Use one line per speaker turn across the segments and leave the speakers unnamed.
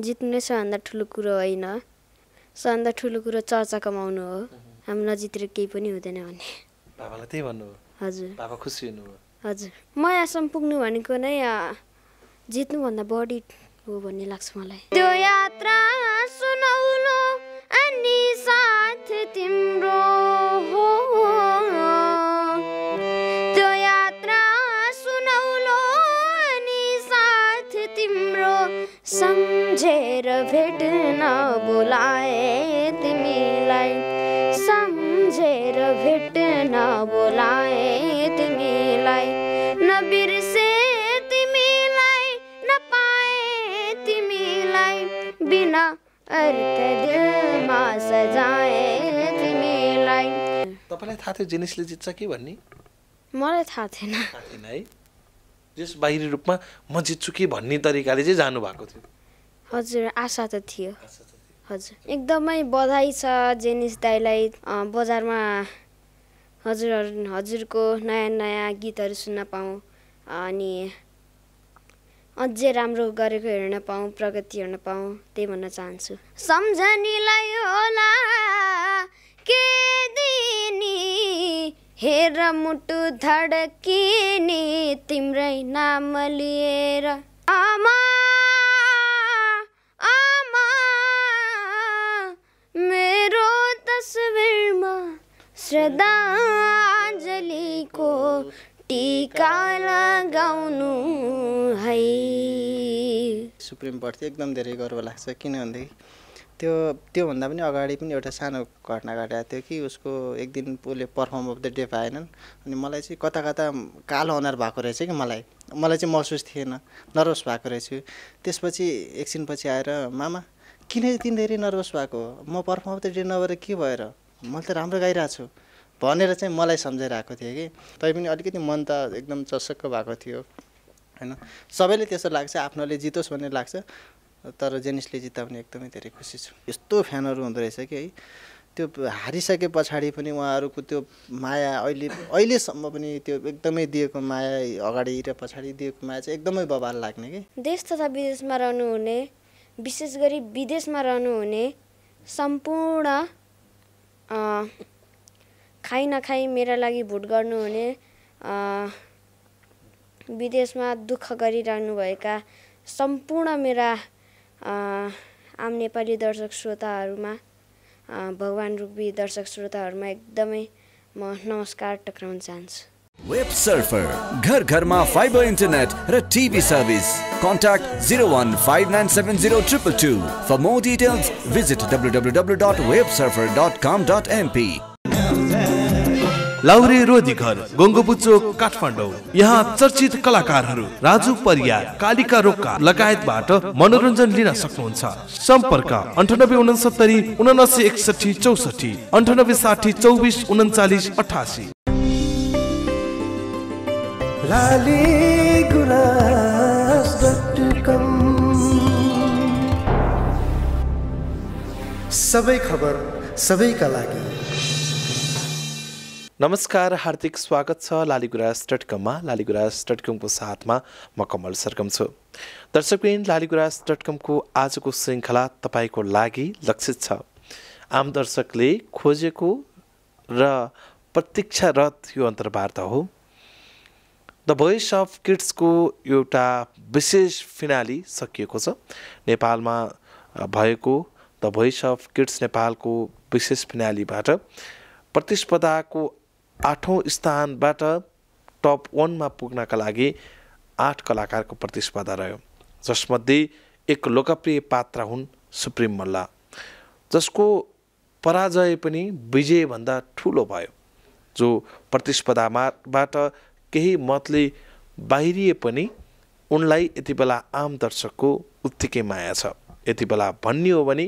जित्नु नै सबभन्दा ठुलो कुरो होइन सबभन्दा ठुलो कुरो चर्चा कमाउनु हो हामी नजितेर केही पनि हुँदैन
भन्ने हजुर म
यहाँसम्म पुग्नु भनेको नै जित्नुभन्दा बढी हो भन्ने लाग्छ मलाई त्यो यात्रा सुनौलो अनि साथ तिम्रो सम्झेर भेट्न बोलाए तिमीलाई सम्झेर भेट्न बोलाए तिमीलाई न बिर्से तिमीलाई नपाए तिमीलाई बिना अर्थ दिलमा सजाए
तिमीलाई तपाईँलाई थाहा थियो जिनिसले जित्छ कि भन्ने
मलाई थाहा थिएन
है जस बाहिरी रूपमा म जित्छु कि भन्ने तरिकाले चाहिँ जानुभएको थियो
हजुर आशा त थियो हजुर एकदमै बधाई छ जेनिस दाईलाई बजारमा हजुरहरू हजुरको नयाँ नयाँ गीतहरू सुन्न पाऊँ अनि अझै राम्रो गरेको हेर्न पाऊँ प्रगति हेर्न पाऊँ त्यही भन्न चाहन्छु सम्झनीलाई होला के दिनी हेर मुटु धडकिनी तिम्रै नाम लिएर आमा तस्विरमा श्रद्धाञ्जलीको टिका लगाउनु है
सुप्रिम पर्थ्यो एकदम धेरै गर्व लाग्छ किनभनेदेखि त्यो त्योभन्दा पनि अगाडि पनि एउटा सानो घटना घटेको थियो कि उसको एक दिन उसले पर्फर्म अफ द डे पाएनन् अनि मलाई चाहिँ कता कता कालो अनुहार भएको रहेछ कि मलाई मलाई चाहिँ महसुस थिएन नर्भस भएको रहेछु त्यसपछि एकछिनपछि आएर मामा किन तिन धेरै नर्भस भएको म पर्फर्म त डेढ नभएर के भएर मैले त राम्रो गाइरहेको छु भनेर चाहिँ मलाई सम्झाइरहेको थिएँ कि पनि अलिकति मन त एकदम चसक्क भएको थियो होइन सबैले त्यस्तो लाग्छ आफ्नोले जितोस् भन्ने लाग्छ तर जेनिसले जित्दा पनि एकदमै धेरै खुसी छु यस्तो फ्यानहरू हुँदो रहेछ कि है त्यो हारिसके पछाडि पनि उहाँहरूको त्यो माया अहिले अहिलेसम्म पनि त्यो एकदमै दिएको माया अगाडि र पछाडि दिएको माया चाहिँ एकदमै बबाल लाग्ने कि
देश तथा विदेशमा रहनुहुने विशेष गरी विदेशमा रहनुहुने सम्पूर्ण खाइ नखाइ मेरा लागि भोट गर्नुहुने विदेशमा दुःख गरिरहनुभएका सम्पूर्ण मेरा आम नेपाली दर्शक श्रोताहरूमा भगवान् रूपी दर्शक श्रोताहरूमा एकदमै म नमस्कार टक्राउन चाहन्छु वेब सर्फर घर घरमा फाइबर इन्टरनेट र TV service contact zero one five nine seven
zero triple two for more details visit W W W dot web surfer dot com dot MP लाउरे रोधी घर गोङ्गोपुचो काठमाडौँ यहाँ चर्चित कलाकारहरू राजु परिया कालिका रोका लगायतबाट मनोरञ्जन लिन सक्नुहुन्छ सम्पर्क अन्ठानब्बे उनसत्तरी उनासी एकसठी चौसठी अन्ठानब्बे साठी चौबिस उन्चालिस अठासी सबै खबर
सबैका लागि
नमस्कार हार्दिक स्वागत छ लालीगुराज डट कममा लालीगुराज डट कमको साथमा म कमल सरगम छु दर्शकबिन लालीगुराज डट कमको आजको श्रृङ्खला तपाईँको लागि लक्षित छ आम दर्शकले खोजेको र प्रतीक्षारत यो अन्तर्वार्ता हो द भोइस अफ किड्सको एउटा विशेष फिनाली सकिएको छ नेपालमा भएको द भोइस अफ किड्स नेपालको विशेष फिनालीबाट प्रतिस्पर्धाको आठौँ स्थानबाट टप वानमा पुग्नका लागि आठ कलाकारको प्रतिस्पर्धा रह्यो जसमध्ये एक लोकप्रिय पात्र हुन् सुप्रिम मल्ल जसको पराजय पनि विजयभन्दा ठुलो भयो जो प्रतिस्पर्धामाबाट केही मतले बाहिरिए पनि उनलाई यति बेला आम दर्शकको उत्तिकै माया छ यति बेला भन्ने हो भने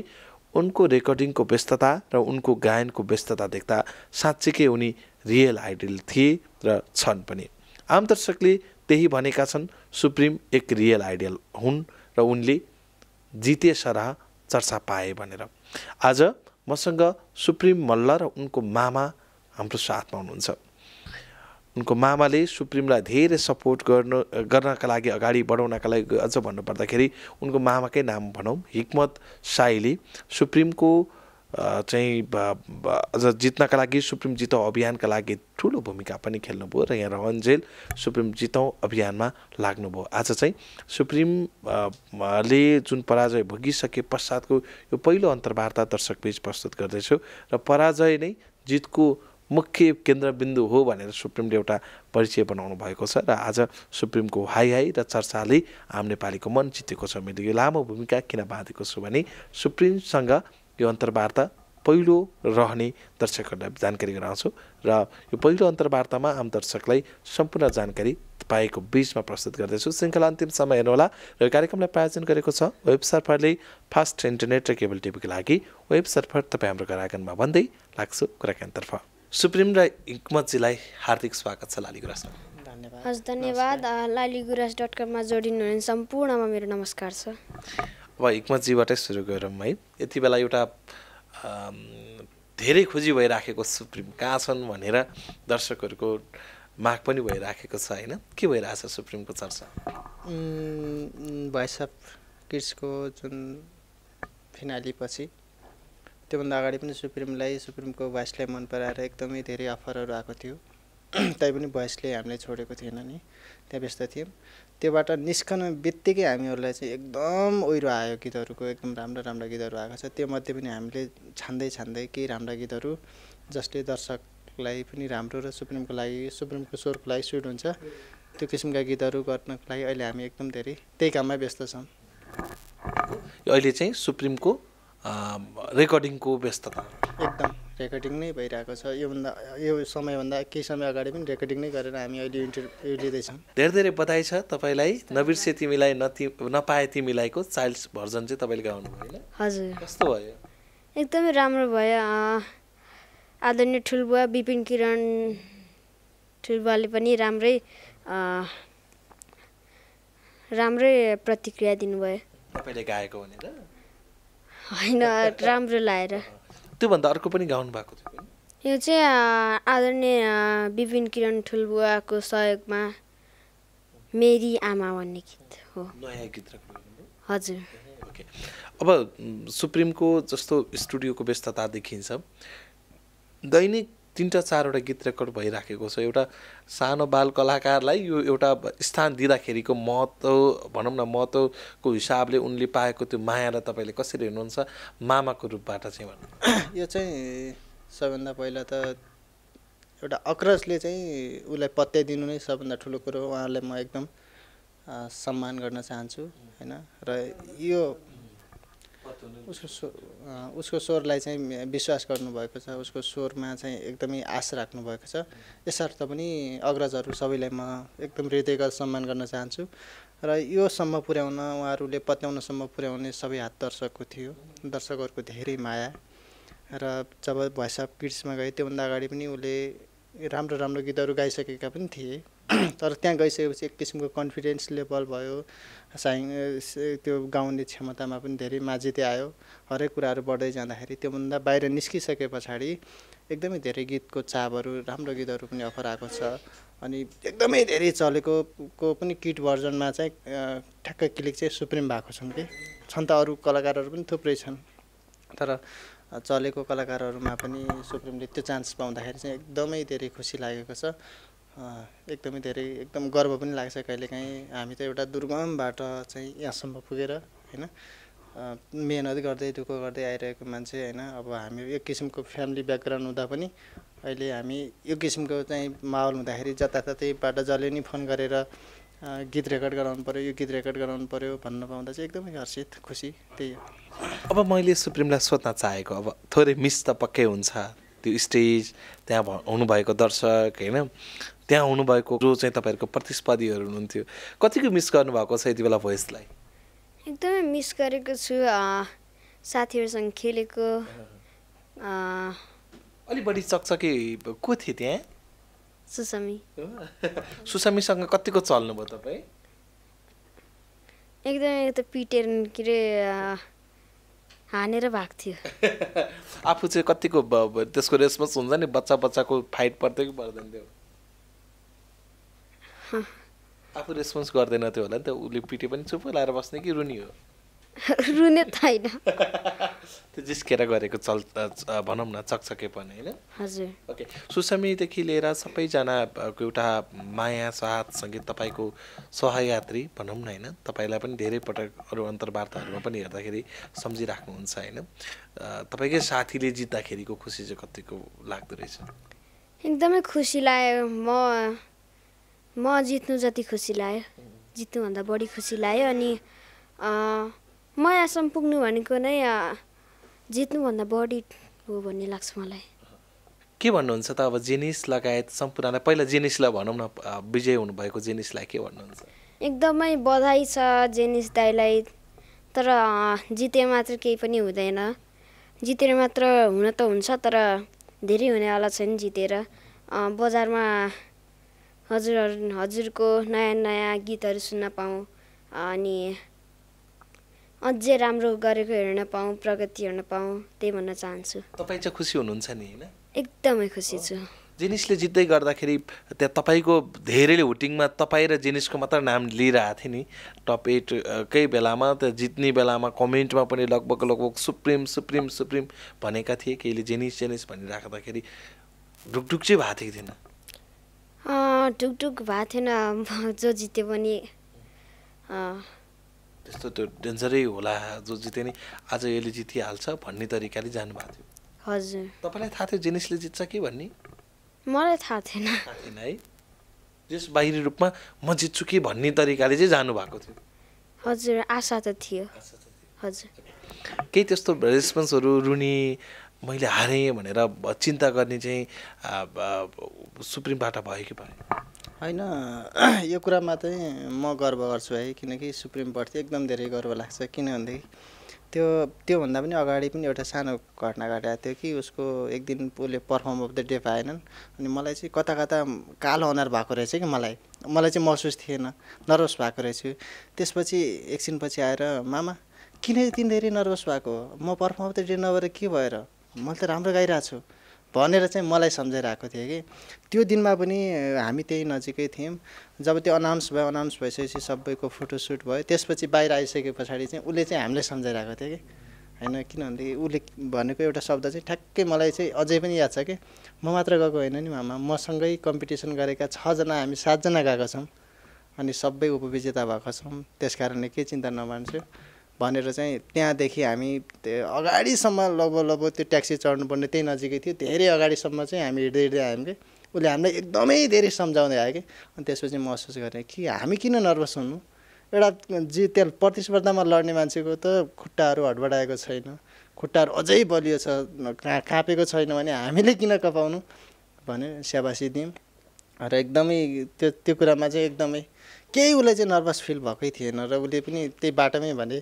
उनको रेकर्डिङको व्यस्तता र उनको गायनको व्यस्तता देख्दा साँच्चीकै उनी रियल आइडल थिए र छन् पनि आम दर्शकले त्यही भनेका छन् सुप्रिम एक रियल आइडल हुन् र उनले जिते सरह चर्चा पाए भनेर आज मसँग सुप्रिम मल्ल र उनको मामा हाम्रो साथमा हुनुहुन्छ उनको मामाले सुप्रिमलाई धेरै सपोर्ट गर्नु गर्नका लागि अगाडि बढाउनका लागि अझ भन्नुपर्दाखेरि उनको मामाकै नाम भनौँ हिक्मत साईले सुप्रिमको चाहिँ अझ जित्नका लागि सुप्रिम जितौँ अभियानका लागि ठुलो भूमिका पनि खेल्नुभयो र यहाँ रहन्जेल सुप्रिम जितौँ अभियानमा लाग्नुभयो आज चाहिँ सुप्रिमले जुन पराजय भोगिसके पश्चातको यो पहिलो अन्तर्वार्ता दर्शकबीच प्रस्तुत गर्दैछु र पराजय नै जितको मुख्य केन्द्रबिन्दु हो भनेर सुप्रिमले एउटा परिचय बनाउनु भएको छ र आज सुप्रिमको हाई हाई र चर्चाले आम नेपालीको मन जितेको छ मैले यो लामो भूमिका किन बाँधेको छु भने सुप्रिमसँग यो अन्तर्वार्ता पहिलो रहने दर्शकहरूलाई जानकारी गराउँछु र यो पहिलो अन्तर्वार्तामा आम दर्शकलाई सम्पूर्ण जानकारी पाएको बिचमा प्रस्तुत गर्दैछु श्रृङ्खला अन्तिम समय हेर्नुहोला र यो कार्यक्रमलाई प्रायोजन गरेको छ वेब सर्फरले फास्ट इन्टरनेट र केबल टिभीको लागि वेब सर्फर तपाईँ हाम्रो आँगनमा भन्दै लाग्छु कुराकानीतर्फ सुप्रिम र हिक्मतजीलाई हार्दिक स्वागत छ लाली गुराँसमा
धन्यवाद हस् धन्यवाद लाली गुराज डट कममा जोडिनु सम्पूर्णमा मेरो नमस्कार छ
अब हिक्मतजीबाटै सुरु गरौँ है यति बेला एउटा धेरै खोजी भइराखेको सुप्रिम कहाँ छन् भनेर दर्शकहरूको माग पनि भइराखेको छ होइन के भइरहेछ सुप्रिमको चर्चा
भोइस अफ किड्सको जुन फिनाली पछि त्योभन्दा अगाडि पनि सुप्रिमलाई सुप्रिमको भोइसलाई मन पराएर एकदमै धेरै अफरहरू आएको थियो तै पनि भोइसले हामीले छोडेको थिएन नि त्यहाँ व्यस्त थियौँ त्योबाट निस्कन बित्तिकै हामीहरूलाई चाहिँ एकदम ओहिरो आयो गीतहरूको एकदम राम्रो राम्रो गीतहरू आएको छ त्योमध्ये पनि हामीले छान्दै छान्दै केही राम्रा गीतहरू जसले दर्शकलाई पनि राम्रो र सुप्रिमको लागि सुप्रिमको स्वरको लागि सुट हुन्छ त्यो किसिमका गीतहरू गर्नको लागि अहिले हामी एकदम धेरै त्यही काममा व्यस्त छौँ
अहिले चाहिँ सुप्रिमको रेकर्डिङको व्यस्तता
एकदम रेकर्डिङ नै भइरहेको छ योभन्दा यो समयभन्दा केही समय अगाडि पनि रेकर्डिङ नै गरेर हामी अहिले इन्टरभ्यू लिँदैछौँ
धेरै धेरै बधाई छ तपाईँलाई नबिर्से तिमीलाई नति नपाए तिमीलाईको चाइल्ड भर्जन चाहिँ तपाईँले गाउनु भयो हजुर कस्तो भयो
एकदमै राम्रो भयो आदरणीय ठुलबुवा विपिन किरण ठुलबुवाले पनि राम्रै राम्रै प्रतिक्रिया दिनुभयो
तपाईँले गाएको भनेर
होइन राम्रो लाएर
त्योभन्दा अर्को पनि गाउनु भएको
थियो यो चाहिँ आदरणीय विपिन किरण ठुलबुवाको सहयोगमा मेरी आमा भन्ने गीत हो नयाँ गीत हजुर
अब सुप्रिमको जस्तो स्टुडियोको व्यस्तता देखिन्छ दैनिक तिनवटा चारवटा गीत रेकर्ड भइराखेको छ एउटा सानो बाल कलाकारलाई यो एउटा स्थान दिँदाखेरिको महत्त्व भनौँ न महत्त्वको हिसाबले उनले पाएको त्यो मायालाई तपाईँले कसरी हेर्नुहुन्छ मामाको रूपबाट चाहिँ
भन्नु यो चाहिँ सबभन्दा पहिला त एउटा अक्रसले चाहिँ उसलाई पत्याइदिनु नै सबभन्दा ठुलो कुरो उहाँहरूलाई म एकदम सम्मान गर्न चाहन्छु होइन र यो
उसको स्वर
उसको स्वरलाई चाहिँ विश्वास गर्नुभएको छ उसको स्वरमा चाहिँ एकदमै आश राख्नुभएको छ यसर्थ पनि अग्रजहरू सबैलाई म एकदम हृदयगत सम्मान गर्न चाहन्छु र योसम्म पुर्याउन उहाँहरूले पत्याउनसम्म पुर्याउने सबै हात दर्शकको थियो दर्शकहरूको धेरै माया र जब भैसा अफ गए त्योभन्दा अगाडि पनि उसले राम्रो राम्रो गीतहरू गाइसकेका पनि थिए तर त्यहाँ गइसकेपछि एक किसिमको कन्फिडेन्स लेभल भयो साइ त्यो गाउने क्षमतामा पनि धेरै माझिँदै आयो हरेक कुराहरू बढ्दै जाँदाखेरि त्योभन्दा बाहिर निस्किसके पछाडि एकदमै धेरै गीतको चापहरू राम्रो गीतहरू पनि अफर आएको छ अनि एकदमै धेरै चलेको को पनि किट भर्जनमा चाहिँ ठ्याक्कै क्लिक चाहिँ सुप्रिम भएको छन् कि छन् त अरू कलाकारहरू पनि थुप्रै छन् तर चलेको कलाकारहरूमा पनि सुप्रिमले त्यो चान्स पाउँदाखेरि चाहिँ एकदमै धेरै खुसी लागेको छ एकदमै धेरै एकदम गर्व पनि लाग्छ कहिलेकाहीँ हामी त एउटा दुर्गमबाट चाहिँ यहाँसम्म पुगेर होइन मिहिनेत गर्दै दुःख गर्दै आइरहेको मान्छे होइन अब हामी एक किसिमको फ्यामिली ब्याकग्राउन्ड हुँदा पनि अहिले हामी यो किसिमको चाहिँ माहौल हुँदाखेरि जताततैबाट जसले नि फोन गरेर गीत रेकर्ड गराउनु पऱ्यो यो गीत रेकर्ड गराउनु पऱ्यो भन्न पाउँदा चाहिँ एकदमै हर्षित खुसी त्यही हो
अब मैले सुप्रिमलाई सोध्न चाहेको अब थोरै मिस त पक्कै हुन्छ त्यो स्टेज त्यहाँ हुनुभएको दर्शक होइन त्यहाँ हुनुभएको जो चाहिँ तपाईँहरूको प्रतिस्पर्धीहरू हुनुहुन्थ्यो कतिको मिस गर्नुभएको छ यति बेला भोइसलाई
एकदमै मिस गरेको छु साथीहरूसँग खेलेको अलिक
बढी चकचके को थिए त्यहाँ सुसमी सुसमीसँग कतिको चल्नुभयो तपाईँ
एकदमै त पिटेर के अरे हानेर भएको थियो
आफू चाहिँ कतिको त्यसको रेस्पोन्स हुन्छ नि बच्चा बच्चाको फाइट पर्दै कि पर्दैन थियो आफू रेस्पोन्स गर्दैन त्यो होला नि त उसले पिटे पनि चुप लाएर बस्ने कि रुनी हो रुने त होइन त्यो जिस्केर गरेको चल भनौँ न चकचके पनि होइन
हजुर ओके
सुसमीदेखि लिएर सबैजनाको एउटा माया साथ सङ्गीत तपाईँको सहयात्री भनौँ न होइन तपाईँलाई पनि धेरै पटक अरू अन्तर्वार्ताहरूमा पनि हेर्दाखेरि सम्झिराख्नुहुन्छ होइन तपाईँकै साथीले जित्दाखेरिको खुसी चाहिँ कतिको लाग्दो रहेछ
एकदमै खुसी लाग्यो म म जित्नु जति खुसी लाग्यो जित्नुभन्दा बढी खुसी लाग्यो अनि म यहाँसम्म पुग्नु भनेको नै जित्नुभन्दा बढी हो भन्ने लाग्छ मलाई
के भन्नुहुन्छ त अब जेनिस लगायत सम्पूर्णलाई पहिला जेनिसलाई भनौँ न विजय हुनुभएको जेनिसलाई के भन्नुहुन्छ
एकदमै बधाई छ जेनिस दाईलाई तर जिते मात्र केही पनि हुँदैन जितेर मात्र हुन त हुन्छ तर धेरै हुनेवाला छैन जितेर बजारमा हजुरहरू हजुरको नयाँ नयाँ गीतहरू सुन्न पाऊँ अनि अझै राम्रो गरेको हेर्न पाऊँ प्रगति हेर्न पाऊँ त्यही भन्न चाहन्छु
तपाईँ चाहिँ खुसी हुनुहुन्छ नि होइन
एकदमै खुसी छु
जेनिसले जित्दै गर्दाखेरि त्यहाँ तपाईँको धेरैले हुटिङमा तपाईँ र जेनिसको मात्र नाम लिइरहेको थिएँ नि टप एटकै बेलामा त्यो जित्ने बेलामा कमेन्टमा पनि लगभग लगभग सुप्रिम सुप्रिम सुप्रिम भनेका थिए केहीले जेनिस जेनिस भनिराख्दाखेरि ढुकढुक चाहिँ भएको थिएन
ढुकढुक भएको थिएन जो जित्यो पनि
त्यस्तो त्यो डेन्जरै होला जो जित्यो नि आज यसले जितिहाल्छ भन्ने तरिकाले जानुभएको थियो
हजुर तपाईँलाई थाहा थियो जेनिसले
जित्छ कि भन्ने
मलाई थाहा थिएन थिएन
है जस बाहिरी रूपमा म जित्छु कि भन्ने तरिकाले चाहिँ जानुभएको थियो
हजुर आशा त थियो हजुर
केही त्यस्तो रेस्पोन्सहरू रुनी मैले हारेँ भनेर चिन्ता गर्ने चाहिँ सुप्रिमबाट भयो कि भयो
होइन यो कुरामा चाहिँ म गर्व गर्छु है किनकि सुप्रिमप्रति एकदम धेरै गर्व लाग्छ किनभनेदेखि त्यो त्योभन्दा पनि अगाडि पनि एउटा सानो घटना घटेको थियो कि उसको एक दिन उसले पर्फर्म अफ द डे पाएनन् अनि मलाई चाहिँ कता कता कालो अनुहार भएको रहेछ कि मलाई मलाई चाहिँ महसुस थिएन नर्भस भएको रहेछु त्यसपछि एकछिनपछि आएर मामा किन यति धेरै नर्भस भएको म पर्फर्म अफ द डे नभएर के भएर मैले त राम्रो गाइरहेको छु भनेर चाहिँ मलाई सम्झाइरहेको थिएँ कि त्यो दिनमा पनि हामी त्यही नजिकै थियौँ जब त्यो अनाउन्स भयो अनाउन्स भइसकेपछि सबैको फोटो फोटोसुट भयो त्यसपछि बाहिर आइसके पछाडि चाहिँ उसले चाहिँ हामीलाई सम्झाइरहेको थियो कि होइन किनभनेदेखि उसले भनेको एउटा शब्द चाहिँ ठ्याक्कै मलाई चाहिँ अझै पनि याद छ कि म मात्र गएको होइन नि मामा मसँगै कम्पिटिसन गरेका छजना हामी सातजना गएको छौँ अनि सबै उपविजेता भएको छौँ त्यस कारणले केही चिन्ता नमान्छु भनेर चाहिँ त्यहाँदेखि हामी अगाडिसम्म लगभग लगभग त्यो ट्याक्सी चढ्नुपर्ने त्यही नजिकै थियो धेरै अगाडिसम्म चाहिँ हामी हिँड्दै हिँड्दै आयौँ कि उसले हामीलाई एकदमै धेरै सम्झाउँदै आयो कि अनि त्यसपछि महसुस गरेँ कि हामी किन नर्भस हुनु एउटा जे त्यहाँ प्रतिस्पर्धामा लड्ने मान्छेको त खुट्टाहरू हडबडाएको छैन खुट्टाहरू अझै बलियो छ काँपेको छैन भने हामीले किन कपाउनु भने स्याबासी दियौँ र एकदमै त्यो त्यो कुरामा चाहिँ एकदमै केही उसलाई चाहिँ नर्भस फिल भएकै थिएन र उसले पनि त्यही बाटोमै भने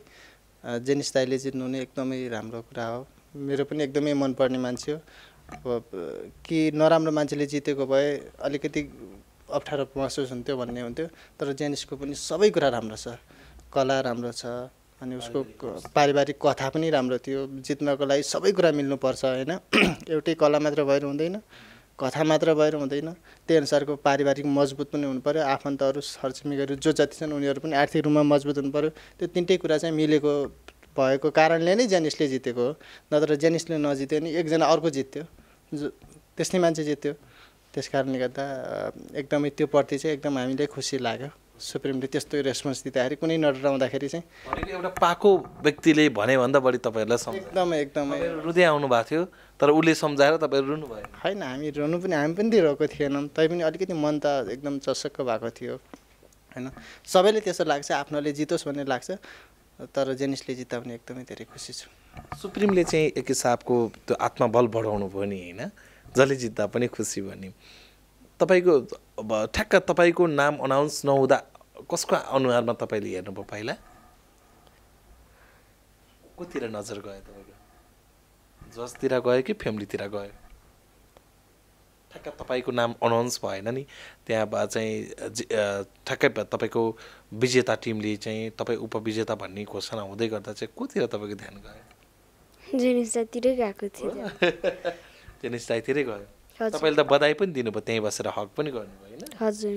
जेनिस दाईले जित्नु नै एकदमै राम्रो कुरा हो मेरो पनि एकदमै मनपर्ने मान्छे हो अब कि नराम्रो मान्छेले जितेको भए अलिकति अप्ठ्यारो महसुस हुन्थ्यो भन्ने हुन्थ्यो तर जेनिसको पनि सबै कुरा राम्रो छ कला राम्रो छ अनि उसको पारिवारिक कथा पनि राम्रो थियो जित्नको लागि सबै कुरा मिल्नुपर्छ होइन एउटै कला मात्र भएर हुँदैन कथा मात्र भएर हुँदैन त्यही अनुसारको पारिवारिक मजबुत पनि हुनु पऱ्यो आफन्तहरू छरछिमेकीहरू जो जति छन् उनीहरू पनि आर्थिक रूपमा मजबुत हुनु पऱ्यो त्यो तिनटै कुरा चाहिँ मिलेको भएको कारणले नै जेनिसले जितेको हो नत्र जेनिसले नजित्यो भने एकजना अर्को जित्यो जो त्यस्तै मान्छे जित्यो त्यस कारणले गर्दा एकदमै त्यो प्रति चाहिँ एकदम हामीलाई खुसी लाग्यो सुप्रिमले त्यस्तो रेस्पोन्स दिँदाखेरि कुनै नडराउँदाखेरि
चाहिँ एउटा पाको व्यक्तिले भने भन्दा बढी तपाईँहरूलाई एकदमै एकदमै रुँदै आउनु भएको थियो तर उसले सम्झाएर तपाईँहरू रुनु भयो
होइन हामी रुनु पनि हामी पनि दिइरहेको थिएनौँ तै पनि अलिकति मन त एकदम चसक्क भएको थियो होइन सबैले त्यस्तो लाग्छ आफ्नोले जितोस् भन्ने लाग्छ तर जेनिसले जित्दा पनि एकदमै
धेरै खुसी छु सुप्रिमले चाहिँ एक हिसाबको त्यो आत्मबल बढाउनु भयो नि होइन जसले जित्दा पनि खुसी भन्ने तपाईँको अब ठ्याक्क तपाईँको नाम अनाउन्स नहुँदा कसको अनुहारमा तपाईँले हेर्नुभयो पहिला कोतिर नजर गयो तपाईँको जजतिर गयो कि फ्यामिलीतिर गयो ठ्याक्क तपाईँको नाम अनाउन्स भएन नि त्यहाँ चाहिँ ठ्याक्कै तपाईँको विजेता टिमले चाहिँ तपाईँ उपविजेता भन्ने घोषणा हुँदै गर्दा चाहिँ कोतिर तपाईँको ध्यान
गयो जेनिस गएको थियो
जेनिस गयो तपाईँले त बधाई पनि दिनुभयो त्यहीँ बसेर हक पनि गर्नुभयो
होइन हजुर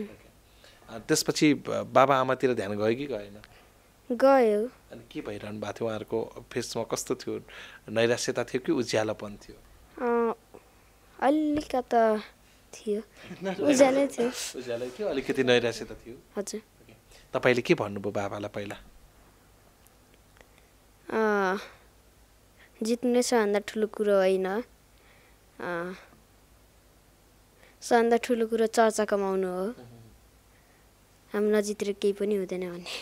त्यसपछि बाबा आमातिर ध्यान गयो कि गएन गयो अनि के भइरहनु भएको थियो उहाँहरूको फेसमा कस्तो थियो नैराश्यता थियो कि उज्यालोपन
थियो अलिकता थियो उज्यालै थियो
उज्यालै थियो अलिकति नैराश्यता थियो हजुर तपाईँले के भन्नुभयो बाबालाई पहिला
जित्नु सबभन्दा ठुलो कुरो होइन सबभन्दा ठुलो कुरो चर्चा कमाउनु हो हाम्रो नजिकतिर केही पनि हुँदैन भने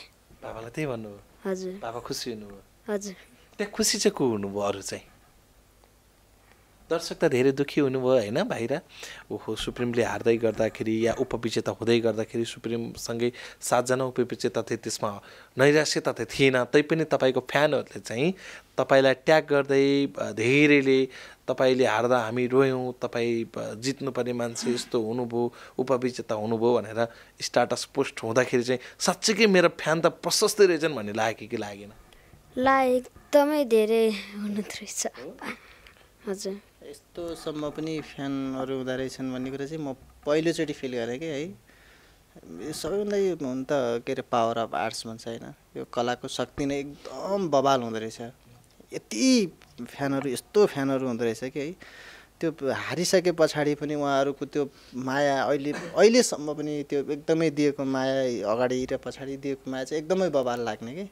बाबालाई त्यही भन्नुभयो हजुर बाबा खुसी हुनुभयो हजुर त्यहाँ खुसी चाहिँ को हुनुभयो अरू चाहिँ दर्शक त धेरै दुःखी हुनुभयो होइन बाहिर ओहो सुप्रिमले हार्दै गर्दाखेरि या उपविजेता हुँदै गर्दाखेरि सुप्रिमसँगै सातजना उपविजेता थिए त्यसमा नैराश्यता त थिएन तैपनि तपाईँको फ्यानहरूले चाहिँ तपाईँलाई ट्याग गर्दै धेरैले तपाईँले हार्दा हामी रोयौँ तपाईँ जित्नुपर्ने मान्छे यस्तो हुनुभयो उपविजेता हुनुभयो भनेर स्टाटस पोस्ट हुँदाखेरि चाहिँ साँच्चैकै मेरो फ्यान त प्रशस्तै रहेछन् भन्ने लाग्यो कि लागेन
ला एकदमै धेरै हुनु रहेछ हजुर
यस्तोसम्म पनि फ्यानहरू
हुँदो रहेछन् भन्ने कुरा चाहिँ म पहिलोचोटि फिल गरेँ कि है सबैभन्दा यो हुन त के अरे पावर अफ आर्ट्स भन्छ होइन यो कलाको शक्ति नै एकदम बबाल हुँदो रहेछ यति फ्यानहरू यस्तो फ्यानहरू हुँदो रहेछ कि है त्यो हारिसके पछाडि पनि उहाँहरूको त्यो माया अहिले अहिलेसम्म पनि त्यो एकदमै दिएको माया अगाडि र पछाडि दिएको माया चाहिँ एकदमै बबाल लाग्ने कि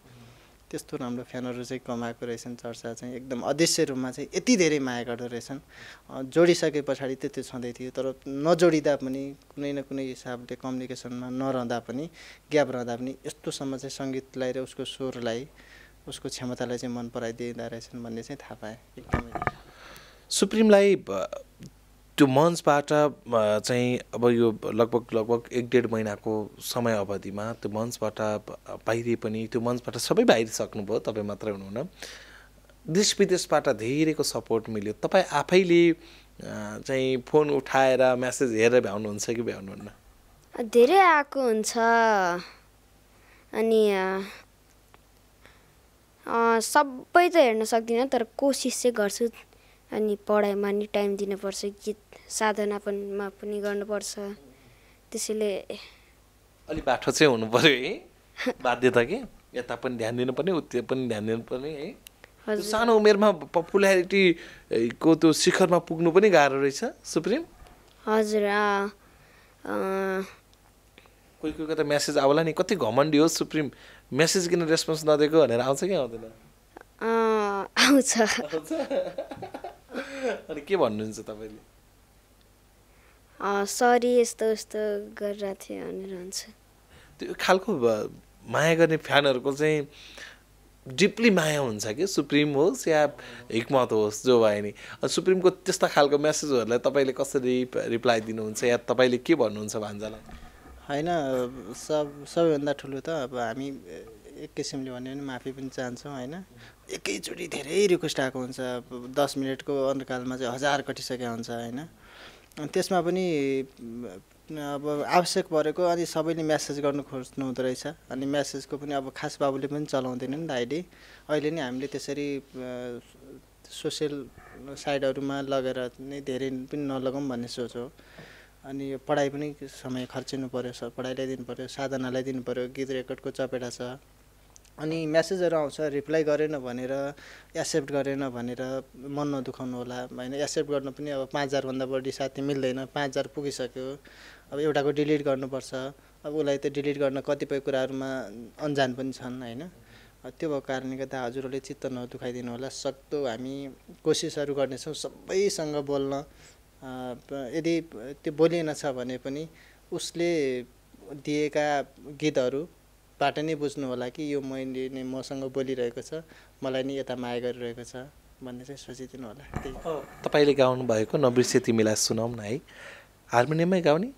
त्यस्तो राम्रो फ्यानहरू चाहिँ कमाएको रहेछन् चर्चा चाहिँ एकदम अदृश्य रूपमा चाहिँ यति धेरै माया गर्दो रहेछन् जोडिसके पछाडि त्यो छँदै थियो तर नजोडिँदा पनि कुनै न कुनै हिसाबले कम्युनिकेसनमा नरहँदा पनि ग्याप रहँदा पनि यस्तोसम्म चाहिँ सङ्गीतलाई र उसको स्वरलाई उसको क्षमतालाई चाहिँ मन पराइदिँदा रहेछन् भन्ने चाहिँ थाहा पाएँ एकदमै
सुप्रिमलाई त्यो मञ्चबाट चाहिँ अब यो लगभग लगभग एक डेढ महिनाको समय अवधिमा त्यो मञ्चबाट बाहिरिए पनि त्यो मञ्चबाट सबै बाहिरिसक्नुभयो तपाईँ मात्रै हुनुहुन्न देश विदेशबाट धेरैको सपोर्ट मिल्यो तपाईँ आफैले चाहिँ फोन उठाएर म्यासेज हेरेर भ्याउनुहुन्छ कि भ्याउनुहुन्न
धेरै आएको हुन्छ अनि सबै त हेर्न सक्दिनँ तर कोसिस चाहिँ गर्छु अनि पढाइमा नि टाइम दिनुपर्छ गीत साधना पनिमा पनि गर्नुपर्छ त्यसैले
अलिक बाठो चाहिँ हुनु पऱ्यो है बाध्यता कि यता पनि ध्यान दिनुपर्ने उता पनि ध्यान दिनुपर्ने है सानो उमेरमा पपुल्यारिटीको त्यो शिखरमा पुग्नु पनि गाह्रो रहेछ सुप्रिम
हजुर कोही
कोही त मेसेज आउला नि कति घमण्डी हो सुप्रिम मेसेज किन रेस्पोन्स नदिएको भनेर आउँछ कि आउँदैन
आउँछ अनि
के भन्नुहुन्छ तपाईँले
सरी यस्तो यस्तो गरिरहेको थिएँ भनेर हुन्छ
त्यो खालको माया गर्ने फ्यानहरूको चाहिँ डिपली माया हुन्छ कि सुप्रिम होस् या हिक्मत होस् जो भयो नि सुप्रिमको त्यस्ता खालको मेसेजहरूलाई तपाईँले कसरी रिप्लाई दिनुहुन्छ या तपाईँले के भन्नुहुन्छ भान्जालाई
होइन सब सबैभन्दा ठुलो त अब हामी एक किसिमले भन्यो भने माफी पनि चाहन्छौँ होइन एकैचोटि धेरै रिक्वेस्ट आएको हुन्छ दस मिनटको अन्तकालमा चाहिँ हजार कटिसकेको हुन्छ होइन अनि त्यसमा पनि अब आवश्यक परेको अनि सबैले म्यासेज गर्नु खोज्नु हुँदो रहेछ अनि म्यासेजको पनि अब खास बाबुले पनि चलाउँदैन नि त अहिले अहिले नै हामीले त्यसरी सोसियल साइडहरूमा लगेर नै धेरै पनि नलगाउँ भन्ने सोच हो अनि यो पढाइ पनि समय खर्चिनु पऱ्यो पढाइलाई दिनु पऱ्यो साधनालाई दिनु पऱ्यो गीत रेकर्डको चपेटा छ अनि म्यासेजहरू आउँछ रिप्लाई गरेन भनेर एक्सेप्ट गरेन भनेर मन नदुखाउनु होला होइन एक्सेप्ट गर्नु पनि अब पाँच हजारभन्दा बढी साथी मिल्दैन पाँच हजार पुगिसक्यो अब एउटाको डिलिट गर्नुपर्छ अब उसलाई त डिलिट गर्न कतिपय कुराहरूमा अन्जान पनि छन् होइन त्यो भएको कारणले गर्दा हजुरहरूले चित्त नदुखाइदिनु होला सक्दो हामी कोसिसहरू गर्नेछौँ सबैसँग बोल्न यदि त्यो बोलिएन छ भने पनि उसले दिएका गीतहरू बाट नै बुझ्नु होला कि यो मैले नै मसँग बोलिरहेको छ मलाई नै यता माया गरिरहेको छ भन्ने चाहिँ सोचिदिनु होला
तपाईँले भएको नबिर्से तिमीलाई न है हार्मोनियमै गाउने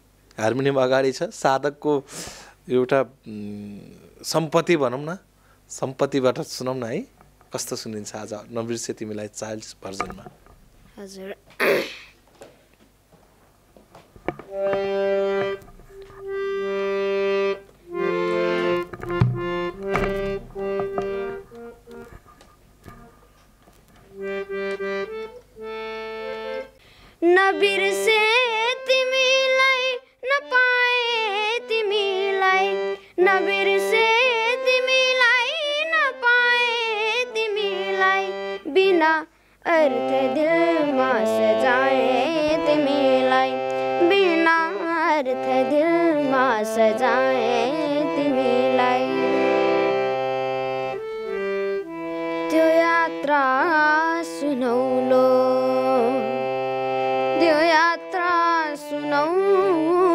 हार्मोनियम अगाडि छ साधकको एउटा सम्पत्ति भनौँ न सम्पत्तिबाट सुनौँ न है कस्तो सुनिन्छ आज नबिर्से तिमीलाई चाइल्ड भर्जनमा
हजुर नबिर्से तिमीलाई नपाए तिमीलाई नबिर्से तिमीलाई नपाए तिमीलाई बिना अर्थ दिलमा सजाए तिमीलाई बिना अर्थ दिलमा सजाए não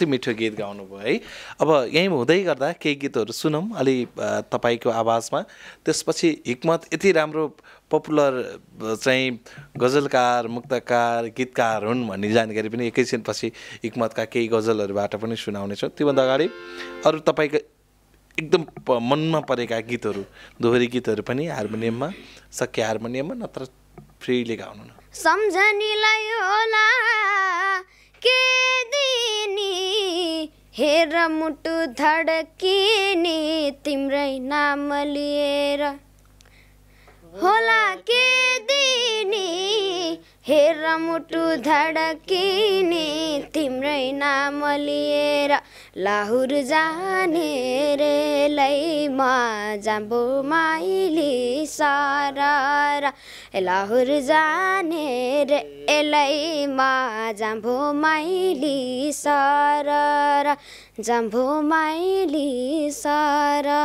कति मिठो गीत गाउनुभयो है अब यहीँ हुँदै गर्दा केही गीतहरू सुनौँ अलि तपाईँको आवाजमा त्यसपछि हिक्मत यति राम्रो पपुलर चाहिँ गजलकार मुक्तकार गीतकार हुन् भन्ने जानकारी पनि एकैछिनपछि हिक्मतका केही गजलहरूबाट पनि सुनाउनेछौँ त्योभन्दा अगाडि अरू तपाईँको एकदम मनमा परेका गीतहरू दोहोरी गीतहरू पनि हार्मोनियममा सख्य हार्मोनियममा नत्र फ्रीले गाउनु न
सम्झनीलाई होला के दिन नी हेर मुटु धड्किनी तिम्रै नाम लिएर होला के दिनी हेर मुटु धडकिनी तिम्रै नाम लिएर लाहुर जाने रे मा जाम्बो माइली सारा लाहुर जाने रे मा जाम्बो माइली सारा जाम्बो माइली सारा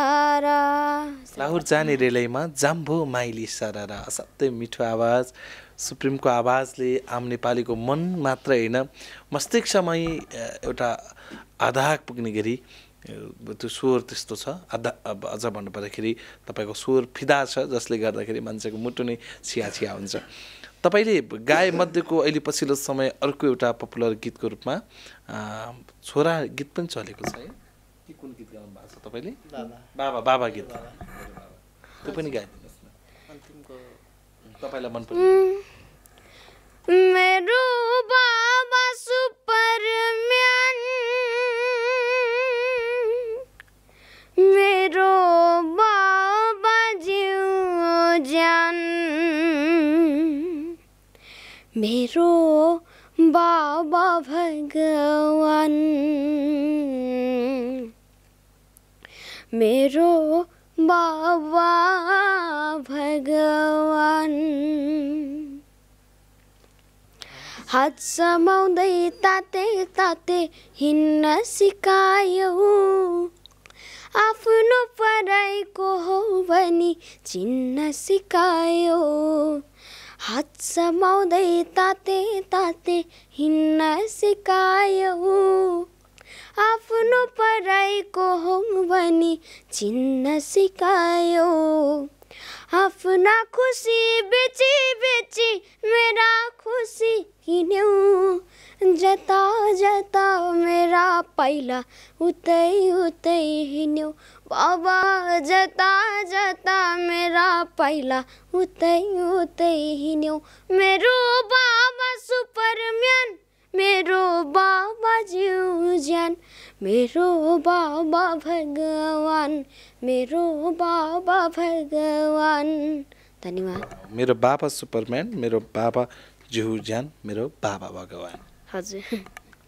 लाहुर जाने रे मा जाम्बो माइली सारा असाध्यै मिठो आवाज सुप्रिमको आवाजले आम नेपालीको मन मात्र होइन मस्तिष्कमै एउटा आधा पुग्ने गरी त्यो स्वर त्यस्तो छ आधा अब अझ भन्नु पर्दाखेरि तपाईँको स्वर फिदा छ जसले गर्दाखेरि मान्छेको मुटु नै छिया छिया हुन्छ तपाईँले गाएमध्येको अहिले पछिल्लो समय अर्को एउटा पपुलर गीतको रूपमा छोरा गीत पनि चलेको छ है के कुन गीत गाउनु भएको छ तपाईँले बाबा बाबा गीत त्यो पनि गाइदिनुहोस् न तपाईँलाई मन
भगवान मेरो बाबा भगवान हात समाउँदै ताते ताते हिँड्न सिकायौ आफ्नो पढाइको हो भनी चिन्न सिकायो हात समाउँदै ताते ताते हिँड्न सिकायौ आफ्नो पराइको हो भनी चिन्न सिकायौ अपना खुशी बेची बेची मेरा खुशी न्यू जता जता मेरा पहला उतई उतई हिन्यू बाबा जता जता मेरा पैला उतई उतई हिन्यू मेरो बाबा सुपरमैन मेरो बाबा ज्यू ज्यान मेरो बाबा भगवान मेरो बाबा भगवान धन्यवाद
मेरो बाबा सुपरम्यान मेरो बाबा जिउ ज्यान मेरो बाबा भगवान हजुर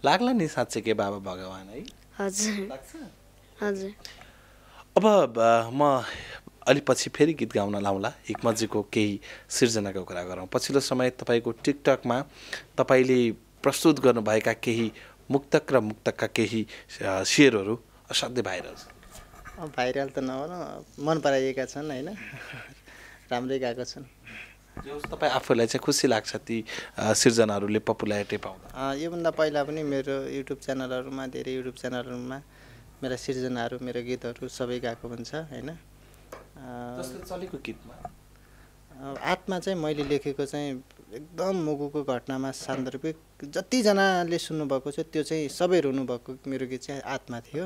लाग्ला नि साँच्चै के बाबा भगवान है
हजुर हजुर
अब म अलि पछि फेरि गीत गाउन लाउँला हिक्मजीको केही सिर्जनाको कुरा गरौँ पछिल्लो समय तपाईँको टिकटकमा तपाईँले प्रस्तुत गर्नुभएका केही मुक्तक र मुक्तकका केही सेयरहरू असाध्यै भाइरल
छन् भाइरल त नभनौँ मन पराइएका छन् होइन राम्रै गएको छन्
तपाईँ आफूलाई चाहिँ खुसी लाग्छ ती सिर्जनाहरूले पपुलारिटी
पाउँदा योभन्दा पहिला पनि मेरो युट्युब च्यानलहरूमा धेरै युट्युब च्यानलहरूमा मेरा सिर्जनाहरू मेरो गीतहरू सबै गएको हुन्छ होइन चलेको गीतमा आत्मा चाहिँ मैले लेखेको चाहिँ एकदम मुगुको घटनामा सान्दर्भिक जतिजनाले सुन्नुभएको छ त्यो चाहिँ सबै रुनुभएको मेरो गीत चाहिँ आत्मा थियो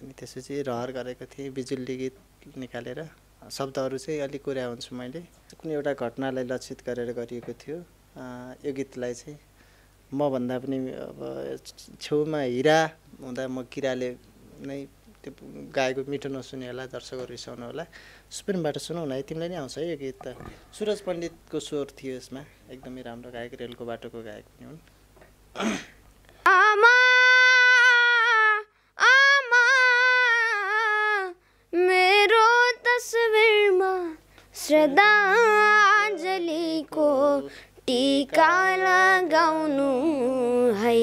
अनि त्यसपछि रहर गरेको थिएँ बिजुली गीत निकालेर शब्दहरू चाहिँ अलिक कुरा हुन्छु मैले कुनै एउटा घटनालाई लक्षित गरेर गरिएको थियो यो गीतलाई चाहिँ मभन्दा पनि अब छेउमा हिरा हुँदा म किराले नै त्यो गाएको मिठो नसुने होला दर्शकहरू रिसाउनु होला सुप्रिमबाट सुनौ न तिमीलाई नै आउँछ है यो गीत त सुरज पण्डितको स्वर थियो यसमा एकदमै राम्रो गायक रेलको बाटोको गायक पनि हुन्
मेरो तस्बिरमा श्रद्धाञ्जलीको टिका लगाउनु है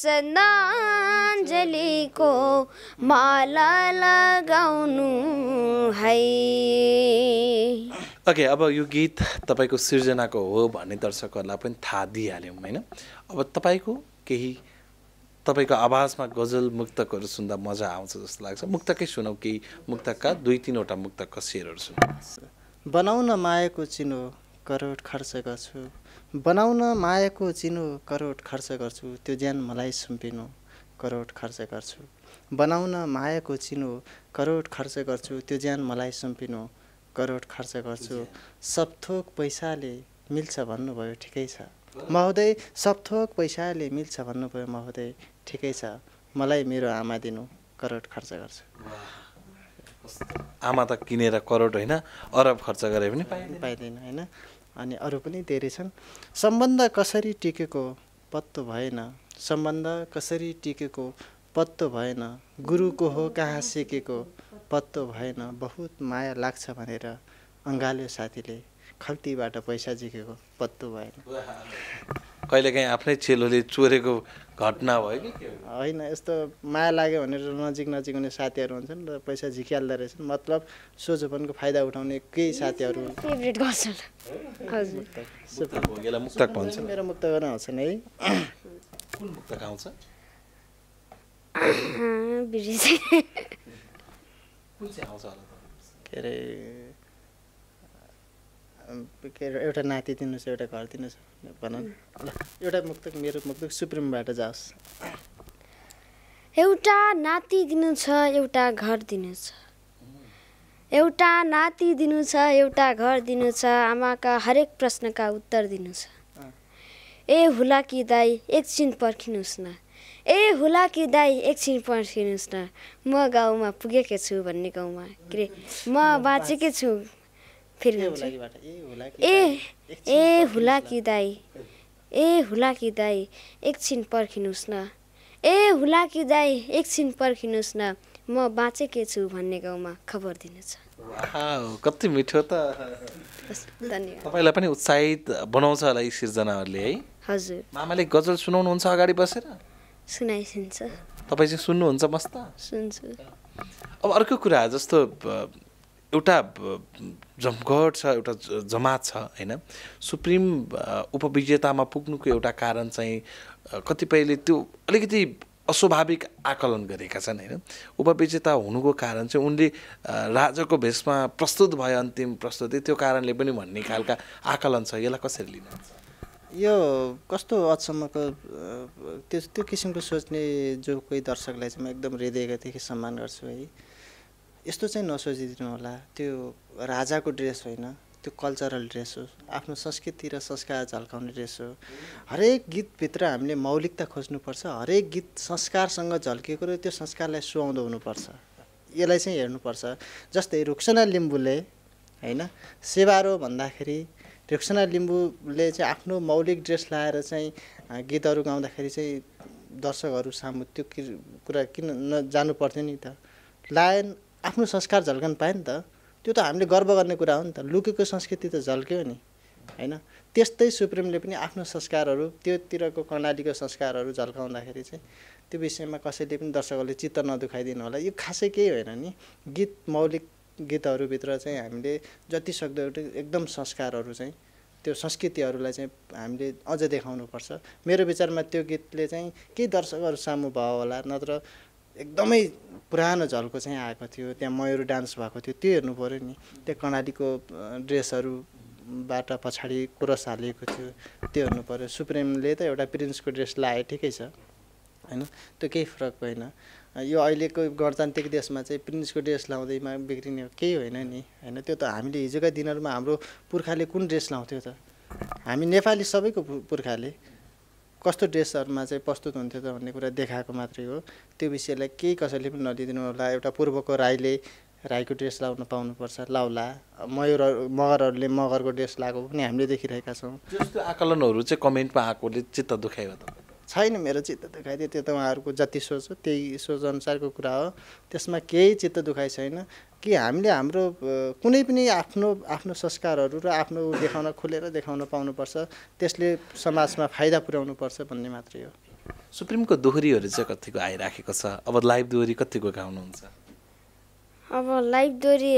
सनाञ्जलीको माला लगाउनु है
ओके अब यो गीत तपाईँको सिर्जनाको हो भन्ने दर्शकहरूलाई पनि थाहा दिइहाल्यौँ होइन अब तपाईँको केही तपाईँको आवाजमा गजल मुक्तकहरू सुन्दा मजा आउँछ जस्तो लाग्छ मुक्तकै सुनौ केही मुक्तकका दुई तिनवटा मुक्तकको सेरहरू सुनौ
बनाउन मायाको चिनो करोड खर्च गर्छु बनाउन मायाको चिनो करोड खर्च गर्छु त्यो ज्यान मलाई सुम्पिनु करोड खर्च गर्छु बनाउन मायाको चिनो करोड खर्च गर्छु त्यो ज्यान मलाई सुम्पिनु करोड खर्च गर्छु सबथोक पैसाले मिल्छ भन्नुभयो ठिकै छ महोदय सबथोक पैसाले मिल्छ भन्नुभयो महोदय ठिकै छ मलाई मेरो आमा दिनु करोड खर्च गर्छु
आमा त किनेर करोड होइन अरब खर्च गरे पनि
पाइँदैन होइन अनि अरू पनि धेरै छन् सम्बन्ध कसरी टिकेको पत्तो भएन सम्बन्ध कसरी टिकेको पत्तो भएन गुरुको हो कहाँ सिकेको पत्तो भएन बहुत माया लाग्छ भनेर अँगाल्यो साथीले खल्तीबाट पैसा झिकेको पत्तो भएन
कहिलेकाहीँ आफ्नै चेलोले चोरेको घटना भयो
कि होइन यस्तो माया लाग्यो भनेर नजिक नजिक हुने साथीहरू हुन्छन् र पैसा झिकिहाल्दो रहेछन् मतलब सोझोपनको फाइदा उठाउने केही साथीहरू मेरो मुक्त गर्न आउँछन् है कुन मुक्तक आउँछ के अरे के अरे एउटा नाति दिनुहोस् एउटा घर दिनुहोस् भनौँ ल एउटा मुक्तक मेरो मुक्तक सुप्रिमबाट जाओस्
एउटा नाति दिनु छ एउटा घर दिनु छ एउटा नाति दिनु छ एउटा घर दिनु छ आमाका हरेक प्रश्नका उत्तर दिनु छ ए हुला कि दाई एकछिन पर्खिनुहोस् न ए हुला कि दाई एकछिन पर्खिनुहोस् न म गाउँमा पुगेकै छु भन्ने गाउँमा के म बाँचेकै छु
फेरि हुन्छ ए
ए हुला कि दाई ए हुला कि दाई एकछिन पर्खिनुहोस् न ए हुला कि दाई एकछिन पर्खिनुहोस् न म बाँचेकै छु भन्ने गाउँमा खबर दिनु छ
कति मिठो त तपाईँलाई पनि उत्साहित बनाउँछ होला यी सिर्जनाहरूले है हजुर मामाले गजल सुनाउनुहुन्छ अगाडि बसेर सुनाइसिन्छ तपाईँ चाहिँ सुन्नुहुन्छ मस्त सुन्छु अब अर्को कुरा जस्तो एउटा जमघट छ एउटा जमात छ होइन सुप्रिम उपविजेतामा पुग्नुको एउटा कारण चाहिँ कतिपयले त्यो अलिकति अस्वाभाविक आकलन गरेका छन् होइन उपविजेता हुनुको कारण चाहिँ उनले राजाको भेषमा प्रस्तुत भयो अन्तिम प्रस्तुति त्यो कारणले पनि भन्ने खालका आकलन छ यसलाई कसरी लिनु
यो कस्तो अचम्मको त्यो त्यो किसिमको सोच्ने जो कोही दर्शकलाई चाहिँ म एकदम हृदयदेखि सम्मान गर्छु है यस्तो चाहिँ नसोचिदिनु होला त्यो राजाको ड्रेस होइन त्यो कल्चरल ड्रेस हो आफ्नो संस्कृति र संस्कार झल्काउने ड्रेस हो हरेक गीतभित्र हामीले मौलिकता खोज्नुपर्छ हरेक गीत संस्कारसँग झल्किएको र त्यो संस्कारलाई सुहाउँदो हुनुपर्छ यसलाई चाहिँ हेर्नुपर्छ जस्तै रुक्सना लिम्बूले होइन सेवारो भन्दाखेरि रुक्सना लिम्बूले चाहिँ आफ्नो मौलिक ड्रेस लाएर चाहिँ गीतहरू गाउँदाखेरि चाहिँ दर्शकहरू सामु त्यो कुरा किन नजानु पर्थ्यो नि त लायन आफ्नो संस्कार झल्कन पायो नि त त्यो त हामीले गर्व गर्ने कुरा हो नि त लुकेको संस्कृति त झल्क्यो नि होइन त्यस्तै सुप्रिमले पनि आफ्नो संस्कारहरू त्योतिरको कर्णालीको संस्कारहरू झल्काउँदाखेरि चाहिँ त्यो विषयमा कसैले पनि दर्शकहरूले चित्त नदुखाइदिनु होला यो खासै केही होइन नि गीत मौलिक गीतहरूभित्र चाहिँ हामीले जति सक्दो एकदम संस्कारहरू चाहिँ त्यो संस्कृतिहरूलाई चाहिँ हामीले अझ देखाउनुपर्छ मेरो विचारमा त्यो गीतले चाहिँ केही दर्शकहरू सामु भयो होला नत्र एकदमै पुरानो झल्को चाहिँ आएको थियो त्यहाँ मयुर डान्स भएको थियो त्यो हेर्नु पऱ्यो नि त्यहाँ कर्णालीको ड्रेसहरूबाट पछाडि कुरस हालिएको थियो त्यो हेर्नु पऱ्यो सुप्रेमले त एउटा प्रिन्सको ड्रेस लाए ठिकै छ होइन त्यो केही फरक होइन यो अहिलेको गणतान्त्रिक देशमा चाहिँ प्रिन्सको ड्रेस लाउँदैमा बिग्रिने केही होइन नि होइन त्यो त हामीले हिजोका दिनहरूमा हाम्रो पुर्खाले कुन ड्रेस लाउँथ्यो त हामी नेपाली सबैको पुर्खाले कस्तो ड्रेसहरूमा चाहिँ प्रस्तुत हुन्थ्यो त भन्ने कुरा देखाएको मात्रै हो त्यो विषयलाई केही कसैले पनि नलिदिनु होला एउटा पूर्वको राईले राईको ड्रेस लाउन पाउनुपर्छ लाउला मयुर मगरहरूले मगरको ड्रेस लगाएको पनि हामीले देखिरहेका छौँ
जस्तो आकलनहरू चाहिँ कमेन्टमा आएकोले चित्त दुखायो त
छैन मेरो चित्त दुखाइ त्यो त उहाँहरूको जति सोच हो त्यही सोचअनुसारको कुरा हो त्यसमा केही चित्त दुखाइ छैन कि हामीले हाम्रो कुनै पनि आफ्नो आफ्नो संस्कारहरू र आफ्नो देखाउन खुलेर देखाउन पाउनुपर्छ त्यसले समाजमा फाइदा पुर्याउनु पर्छ भन्ने मात्रै हो
सुप्रिमको दोहोरीहरू चाहिँ कतिको आइराखेको छ अब लाइभ दोहोरी कतिको गाउनुहुन्छ
अब लाइभ दोहोरी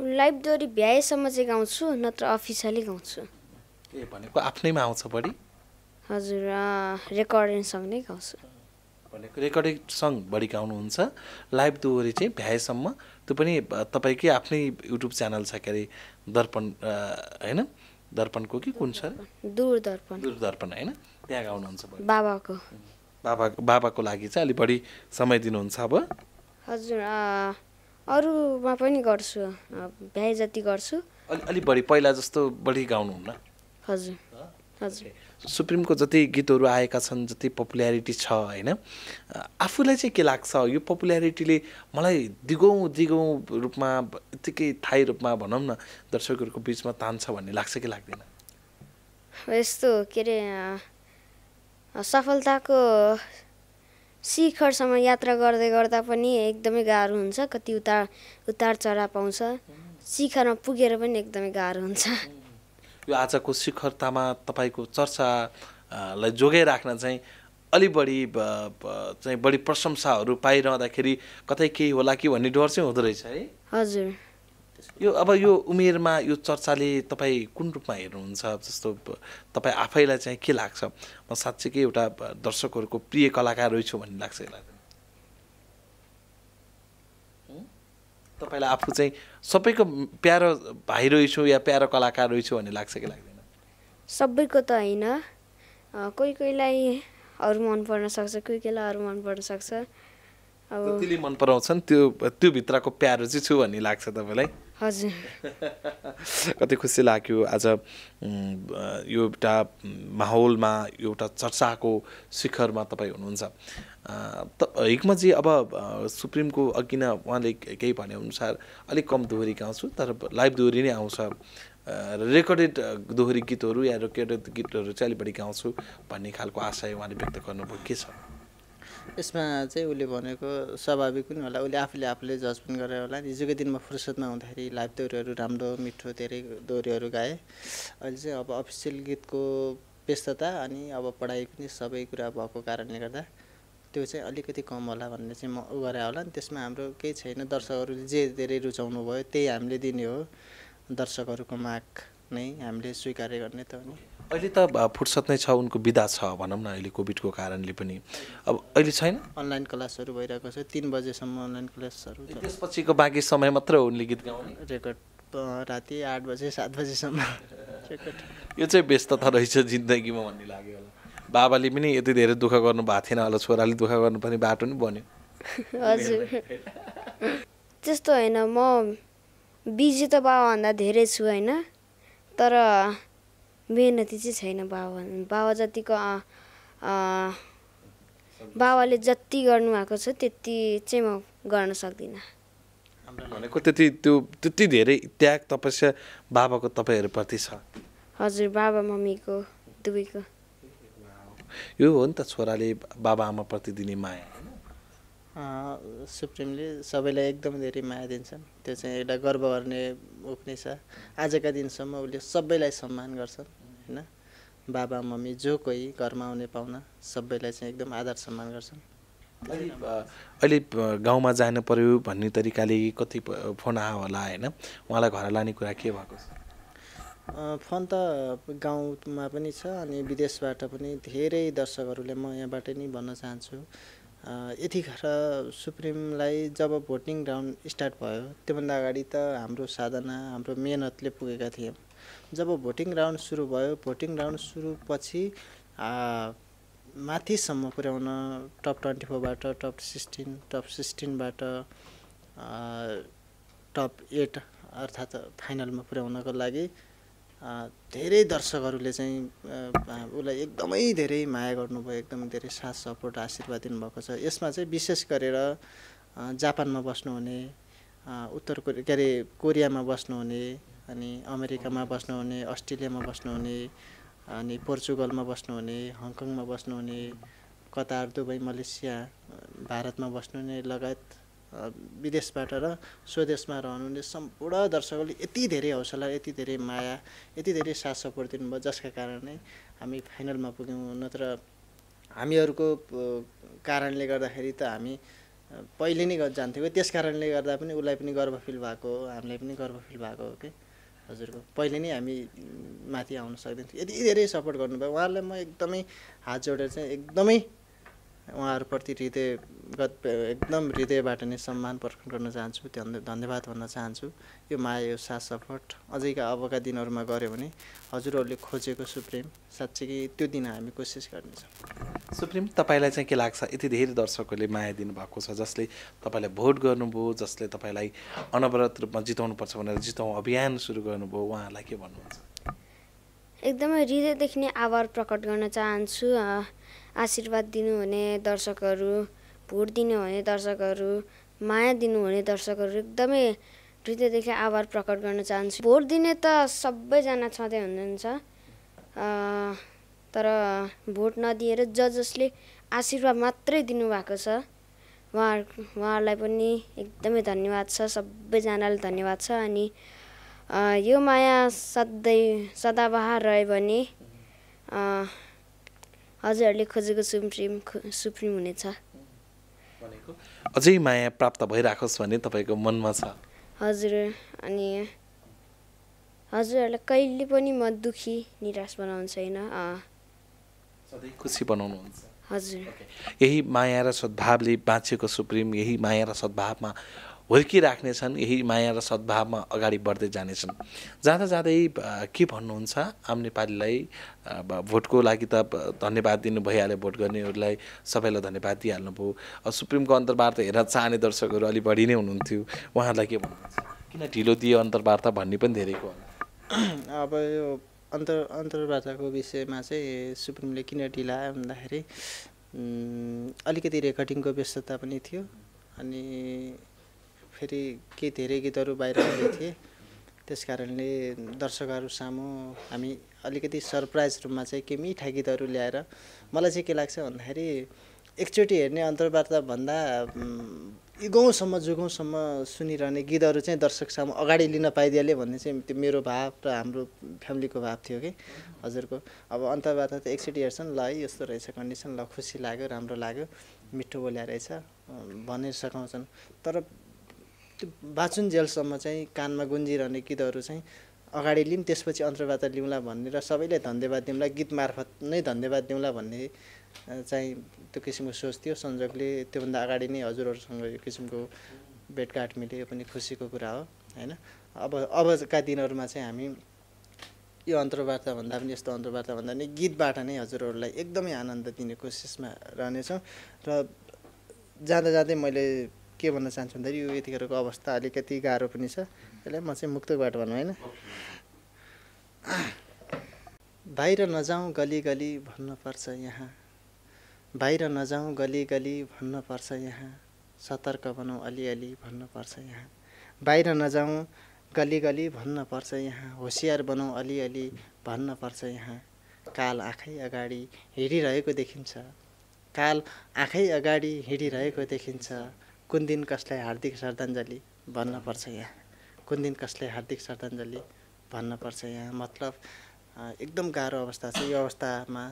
लाइभ डोरी भ्याएसम्म चाहिँ गाउँछु नत्र अफिसियली गाउँछु
ए भनेको आफ्नैमा आउँछ बढी
हजुर रेकर्डिङ सङ नै गाउँछु
भनेको रेकर्डिङ सङ बढी गाउनुहुन्छ लाइभ दोहोरी चाहिँ भ्याएसम्म त्यो पनि तपाईँकै आफ्नै युट्युब च्यानल छ के अरे दर्पण होइन दर्पणको कि कुन छ दूरदर्पण दूरदर्पण होइन त्यहाँ गाउनुहुन्छ बाबाको बाबा बाबाको लागि चाहिँ अलिक बढी समय दिनुहुन्छ अब
हजुर अरूमा पनि गर्छु भ्याए जति गर्छु
अलिक बढी पहिला जस्तो बढी गाउनुहुन्न
हजुर हजुर
सुप्रिमको जति गीतहरू आएका छन् जति पपुल्यारिटी छ होइन आफूलाई चाहिँ के लाग्छ यो पपुल्यारिटीले मलाई दिगौँ दिगौँ रूपमा यत्तिकै थाहै रूपमा भनौँ न दर्शकहरूको बिचमा तान्छ भन्ने लाग्छ कि लाग्दैन
यस्तो के अरे सफलताको शिखरसम्म यात्रा गर्दै गर्दा पनि एकदमै गाह्रो हुन्छ कति उतार उतार चरा पाउँछ शिखरमा पुगेर पनि एकदमै गाह्रो हुन्छ
यो आजको शिखरतामा तपाईँको चर्चालाई जोगाइराख्न चाहिँ अलि बढी चाहिँ बढी प्रशंसाहरू पाइरहँदाखेरि कतै केही होला कि भन्ने डर चाहिँ हुँदो रहेछ है हजुर यो अब यो उमेरमा यो चर्चाले तपाईँ कुन रूपमा हेर्नुहुन्छ जस्तो तपाईँ आफैलाई चाहिँ के लाग्छ म साँच्चीकै एउटा दर्शकहरूको प्रिय कलाकार रहेछु भन्ने लाग्छ यसलाई तपाईँलाई आफू चाहिँ सबैको प्यारो भाइ रहेछु या प्यारो कलाकार रहेछु भन्ने लाग्छ कि लाग्दैन
सबैको त होइन कोही कोहीलाई अरू मन पर्न सक्छ कोही कोहीलाई अरू मन पर्न सक्छ जतिले
मन पराउँछन् त्यो त्यो भित्रको प्यारो चाहिँ छु भन्ने लाग्छ तपाईँलाई हजुर कति खुसी लाग्यो आज यो एउटा माहौलमा एउटा चर्चाको शिखरमा तपाईँ हुनुहुन्छ त हिक्मजी अब सुप्रिमको अघि नै उहाँले केही भने अनुसार अलिक कम दोहोरी गाउँछु तर लाइभ दोहोरी नै आउँछ रेकर्डेड दोहोरी गीतहरू या रेकर्डेड गीतहरू चाहिँ अलिक बढी गाउँछु भन्ने खालको आशय उहाँले व्यक्त गर्नुभयो के छ
यसमा चाहिँ उसले भनेको स्वाभाविक पनि होला उसले आफूले आफूले जज पनि गरेर होला हिजोको दिनमा फुर्सदमा हुँदाखेरि लाइभ दोहोरीहरू राम्रो मिठो धेरै दोहोरीहरू गाए अहिले चाहिँ अब अफिसियल गीतको व्यस्तता अनि अब पढाइ पनि सबै कुरा भएको कारणले गर्दा त्यो चाहिँ अलिकति कम होला भन्ने चाहिँ म उ गरे होला नि त्यसमा हाम्रो केही छैन दर्शकहरूले जे धेरै रुचाउनु भयो त्यही हामीले दिने हो दर्शकहरूको माग नै हामीले स्वीकार गर्ने त हो नि
अहिले त फुर्सद नै छ उनको विदा छ भनौँ न अहिले कोभिडको कारणले पनि अब अहिले छैन
अनलाइन क्लासहरू भइरहेको छ तिन बजेसम्म अनलाइन क्लासहरू
त्यसपछिको बाँकी समय मात्र उनले गीत गाउने
रेकर्ड राति आठ बजे सात बजेसम्म रेकर्ड
यो चाहिँ व्यस्तता रहेछ जिन्दगीमा भन्ने लाग्यो होला बाबाले पनि यति धेरै दुःख गर्नु भएको थिएन होला छोराले दुःख गर्नुपर्ने बाटो नि बन्यो
हजुर त्यस्तो होइन म बिजी त बाबाभन्दा धेरै छु होइन तर मेहनती चाहिँ छैन बाबा बाबा जतिको बाबाले जति गर्नुभएको छ त्यति चाहिँ म गर्न सक्दिनँ
भनेको त्यति त्यो त्यति धेरै त्याग तपस्या बाबाको तपाईँहरूप्रति छ
हजुर बाबा
मम्मीको दुवैको
यो हो नि त छोराले बाबा आमाप्रति दिने माया
सुप्रिमले सबैलाई एकदम धेरै माया दिन्छन् त्यो चाहिँ एउटा गर्व गर्ने उक्ने छ आजका दिनसम्म उसले सबैलाई सम्मान गर्छन् होइन बाबा मम्मी जो कोही घरमा आउने पाहुना सबैलाई चाहिँ एकदम आदर सम्मान गर्छन्
अहिले गाउँमा जानु पर्यो भन्ने तरिकाले कति फोन आयो होला होइन उहाँलाई घर लाने कुरा के भएको
छ फोन त गाउँमा पनि छ अनि विदेशबाट पनि धेरै दर्शकहरूले म यहाँबाट नै भन्न चाहन्छु यतिखेर सुप्रिमलाई जब भोटिङ राउन्ड स्टार्ट भयो त्योभन्दा अगाडि त हाम्रो साधना हाम्रो मेहनतले पुगेका थियौँ जब भोटिङ राउन्ड सुरु भयो भोटिङ राउन्ड सुरु पछि माथिसम्म पुर्याउन टप ट्वेन्टी फोरबाट टप सिक्सटिन टप सिक्सटिनबाट टप एट अर्थात् फाइनलमा पुर्याउनको लागि धेरै दर्शकहरूले चाहिँ उसलाई एकदमै धेरै माया गर्नुभयो एकदम धेरै साथ सपोर्ट आशीर्वाद दिनुभएको छ यसमा चाहिँ विशेष गरेर जापानमा बस्नुहुने उत्तर कोरि के अरे कोरियामा बस्नुहुने अनि अमेरिकामा बस्नुहुने अस्ट्रेलियामा बस्नुहुने अनि पोर्चुगलमा बस्नुहुने हङकङमा बस्नुहुने कतार दुबई मलेसिया भारतमा बस्नुहुने लगायत विदेशबाट र स्वदेशमा रहनुहुने सम्पूर्ण दर्शकहरूले यति धेरै हौसला यति धेरै माया यति धेरै साथ सपोर्ट दिनुभयो जसका कारण नै हामी फाइनलमा पुग्यौँ नत्र हामीहरूको कारणले गर्दाखेरि त हामी पहिले नै जान्थ्यौँ त्यस कारणले गर्दा पनि उसलाई पनि गर्व फिल भएको हो हामीलाई पनि गर्व फिल भएको हो कि हजुरको पहिले नै हामी माथि आउन सक्दैनथ्यौँ यति धेरै सपोर्ट गर्नुभयो उहाँहरूलाई म एकदमै हात जोडेर चाहिँ एकदमै उहाँहरूप्रति हृदयगत एकदम हृदयबाट नै सम्मान प्रकट गर्न चाहन्छु धन्यवाद भन्न चाहन्छु यो माया यो साथ सपोर्ट अझैका अबका दिनहरूमा गऱ्यो भने हजुरहरूले खोजेको सुप्रेम साँच्चै त्यो दिन
हामी कोसिस गर्नेछौँ सुप्रेम तपाईँलाई चाहिँ के लाग्छ यति धेरै दर्शकहरूले माया दिनुभएको छ जसले तपाईँलाई भोट गर्नुभयो जसले तपाईँलाई अनवरत रूपमा जिताउनुपर्छ भनेर जिताउ अभियान सुरु गर्नुभयो उहाँहरूलाई के भन्नुहुन्छ
एकदमै हृदयदेखि नै आभार प्रकट गर्न चाहन्छु आशीर्वाद दिनुहुने दर्शकहरू भोट दिनुहुने दर्शकहरू माया दिनुहुने दर्शकहरू एकदमै हृदयदेखि आभार प्रकट गर्न चाहन्छु भोट दिने त सबैजना छँदै हुनुहुन्छ तर भोट नदिएर ज जसले आशीर्वाद मात्रै दिनुभएको छ उहाँ उहाँहरूलाई पनि एकदमै धन्यवाद छ सबैजनालाई धन्यवाद छ अनि यो माया सधैँ सदाबहार रह्यो भने हजुरहरूले खोजेको सुप्रिम सुप्रिम हुनेछ
अझै माया प्राप्त भइराखोस् भन्ने तपाईँको मनमा छ
हजुर अनि हजुरहरूलाई कहिले पनि म दुखी निराश बनाउनु छैन
खुसी बनाउनुहुन्छ हजुर यही माया र सद्भावले बाँचेको सुप्रिम यही माया र सद्भावमा हुर्किराख्नेछन् यही माया र सद्भावमा अगाडि बढ्दै जानेछन् जाँदा जाँदै के भन्नुहुन्छ आम नेपालीलाई भोटको लागि त धन्यवाद दिनु भइहाल्यो भोट गर्नेहरूलाई सबैलाई धन्यवाद दिइहाल्नुभयो सुप्रिमको अन्तर्वार्ता हेर्न चाहने दर्शकहरू अलि बढी नै हुनुहुन्थ्यो उहाँहरूलाई के भन्नुहुन्छ किन ढिलो दियो अन्तर्वार्ता भन्ने पनि धेरैको
अब यो अन्तर अन्तर्वार्ताको विषयमा चाहिँ सुप्रिमले किन ढिला भन्दाखेरि अलिकति रेकर्डिङको व्यस्तता पनि थियो अनि फेरि केही धेरै गीतहरू बाहिर आएको थिए त्यस कारणले दर्शकहरू सामु हामी अलिकति सरप्राइज रूपमा चाहिँ के मिठा गीतहरू ल्याएर मलाई चाहिँ के लाग्छ भन्दाखेरि एकचोटि हेर्ने अन्तर्वार्ताभन्दा युगौँसम्म जुगौँसम्म सुनिरहने गीतहरू चाहिँ दर्शक सामु अगाडि लिन पाइदिएले भन्ने चाहिँ त्यो मेरो भाव र हाम्रो फ्यामिलीको भाव थियो कि हजुरको अब अन्तर्वार्ता त एकचोटि हेर्छन् ल है यस्तो रहेछ कन्डिसन ल खुसी लाग्यो राम्रो लाग्यो मिठो बोल्या रहेछ भनेर सघाउँछन् तर त्यो बाँचुन्जेलसम्म चाहिँ कानमा गुन्जिरहने गीतहरू चाहिँ अगाडि लिउँ त्यसपछि अन्तर्वार्ता लिउँला र सबैलाई धन्यवाद दिउँला गीत मार्फत नै धन्यवाद दिउँला भन्ने चाहिँ त्यो किसिमको सोच थियो संजोगले त्योभन्दा अगाडि नै हजुरहरूसँग यो किसिमको भेटघाट मिल्यो यो पनि खुसीको कुरा हो होइन अब अबका दिनहरूमा चाहिँ हामी यो अन्तर्वार्ता भन्दा पनि यस्तो अन्तर्वार्ता भन्दा पनि गीतबाट नै हजुरहरूलाई एकदमै आनन्द दिने कोसिसमा रहनेछौँ र जाँदा जाँदै मैले के भन्न चाहन्छु भन्दाखेरि यो यतिखेरको अवस्था अलिकति गाह्रो पनि छ त्यसलाई म चाहिँ मुक्तबाट भनौँ होइन बाहिर नजाउँ गली गली भन्नुपर्छ यहाँ बाहिर नजाउँ गली गली भन्नुपर्छ यहाँ सतर्क बनाउँ अलिअलि भन्नुपर्छ यहाँ बाहिर नजाउँ गली गली भन्नुपर्छ यहाँ होसियार बनाउँ अलिअलि भन्नुपर्छ यहाँ काल आँखै अगाडि हिँडिरहेको देखिन्छ काल आँखै अगाडि हिँडिरहेको देखिन्छ कुन दिन कसलाई हार्दिक श्रद्धाञ्जली भन्नपर्छ यहाँ कुन दिन कसलाई हार्दिक श्रद्धाञ्जली भन्नपर्छ यहाँ मतलब एकदम गाह्रो अवस्था छ यो अवस्थामा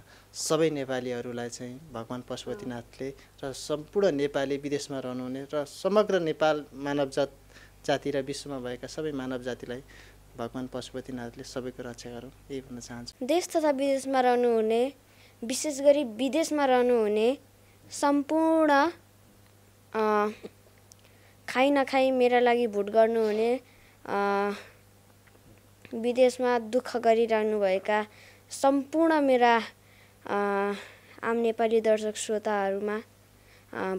सबै नेपालीहरूलाई चाहिँ भगवान् पशुपतिनाथले र सम्पूर्ण नेपाली विदेशमा रहनुहुने र समग्र नेपाल मानव जात जाति र विश्वमा भएका सबै मानव जातिलाई भगवान् पशुपतिनाथले सबैको रक्षा गरौँ यही भन्न चाहन्छु
देश तथा विदेशमा रहनुहुने विशेष गरी विदेशमा रहनुहुने सम्पूर्ण खाइ नखाइ मेरा लागि भोट गर्नुहुने विदेशमा दुःख गरिरहनुभएका सम्पूर्ण मेरा आम नेपाली दर्शक श्रोताहरूमा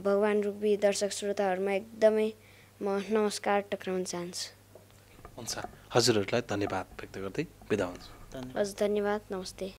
भगवान् रूपी दर्शक श्रोताहरूमा एकदमै म नमस्कार टक्राउन चाहन्छु
हुन्छ हजुरहरूलाई धन्यवाद व्यक्त गर्दै बिदा हुन्छ
हजुर धन्यवाद नमस्ते